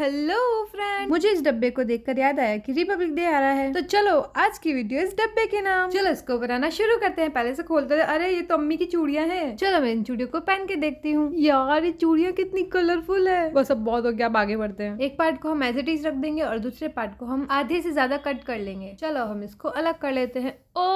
hello friend मुझे इस डब्बे को देखकर याद आया कि रिपब्लिक डे आ रहा है तो चलो आज की वीडियो इस डब्बे के नाम चलो इसको बनाना शुरू करते हैं पहले से खोलते हैं अरे ये तो अम्मी की चूड़िया है चलो मैं इन चूड़ियों को पहन के देखती हूँ यार ये चूड़िया कितनी कलरफुल है बस अब बहुत हो गया अब आगे बढ़ते हैं एक पार्ट को हम एज इट इज रख देंगे और दूसरे पार्ट को हम आधे से ज्यादा कट कर लेंगे चलो हम इसको अलग कर लेते हैं ओ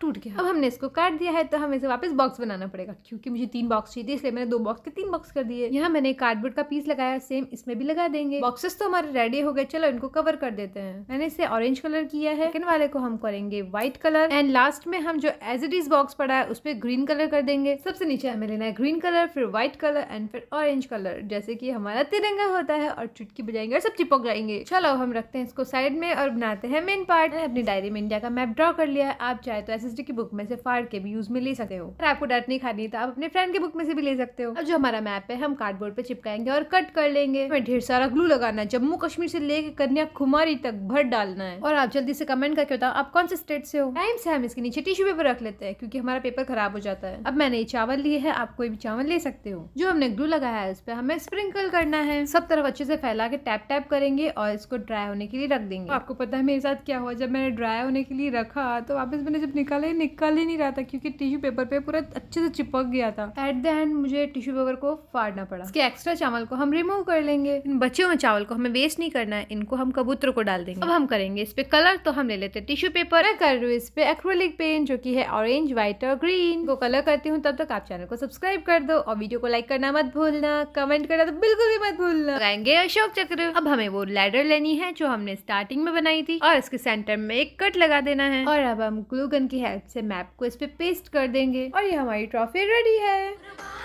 टूट गया अब हमने इसको काट दिया है तो हमें इसे वापस बॉक्स बनाना पड़ेगा क्योंकि मुझे तीन बॉक्स चाहिए इसलिए मैंने दो बॉक्स के तीन बॉक्स कर दिए यहाँ मैंने कार्डबोर्ड का पीस लगाया सेम इसमें भी लगा देंगे बॉक्सेस तो हमारे रेडी हो गए चलो इनको कवर कर देते हैं मैंने इसे ऑरेंज कलर किया है किन वाले को हम करेंगे व्हाइट कलर एंड लास्ट में हम जो एज इट इज बॉक्स पड़ा है उस पर ग्रीन कलर कर देंगे सबसे नीचे हमें लेना है ग्रीन कलर फिर व्हाइट कलर एंड फिर ऑरेंज कलर जैसे की हमारा तिरंगा होता है और चुटकी बजाएंगे और सब चिपक जाएंगे चलो हम रखते हैं इसको साइड में और बनाते हैं मेन पार्ट अपनी डायरी में इंडिया का मैप ड्रॉ कर लिया है आप चाहे तो एस की बुक में से फाड़ के भी यूज में ले सकते हो अगर आपको डट नहीं खानी तो आप अपने फ्रेंड के बुक में से भी ले सकते हो अब जो हमारा मैप है हम कार्डबोर्ड पे चिपकाएंगे और कट कर लेंगे हमें ढेर सारा ग्लू लगाना जम्मू कश्मीर से लेके कन्याकुमारी तक भर डालना है और आप जल्दी से कमेंट करके बताओ आप कौन से स्टेट से हो टाइम से हम इसके नीचे टिश्यू पेपर रख लेते हैं क्योंकि हमारा पेपर खराब हो जाता है अब मैंने ये चावल लिए है आप कोई भी चावल ले सकते हो जो हमने ग्लू लगाया है उस पर हमें स्प्रिंकल करना है सब तरफ अच्छे से फैला के टैप टैप करेंगे और इसको ड्राई होने के लिए रख देंगे आपको पता है मेरे साथ क्या हुआ जब मैंने ड्राई होने के लिए रखा तो तो वापस मैंने जब निकाला ही निकल ही नहीं रहा था क्योंकि टिश्यू पेपर पे पूरा अच्छे से चिपक गया था एट द एंड मुझे टिश्यू पेपर को फाड़ना पड़ा इसके एक्स्ट्रा चावल को हम रिमूव कर लेंगे इन बचे हुए चावल को हमें वेस्ट नहीं करना है इनको हम कबूतर को डाल देंगे अब हम करेंगे इस पे कलर तो हम ले लेते हैं टिश्यू पेपर मैं कर रही हूँ इस पे एक्रोलिक पेंट जो की है ऑरेंज व्हाइट और ग्रीन को कलर करती हूँ तब तक आप चैनल को सब्सक्राइब कर दो और वीडियो को लाइक करना मत भूलना कमेंट करना तो बिल्कुल भी मत भूलना आएंगे अशोक चक्र अब हमें वो लेडर लेनी है जो हमने स्टार्टिंग में बनाई थी और इसके सेंटर में एक कट लगा देना है और अब हम ग्लूगन की हेल्प से मैप को इस पर पे पेस्ट कर देंगे और ये हमारी ट्रॉफी रेडी है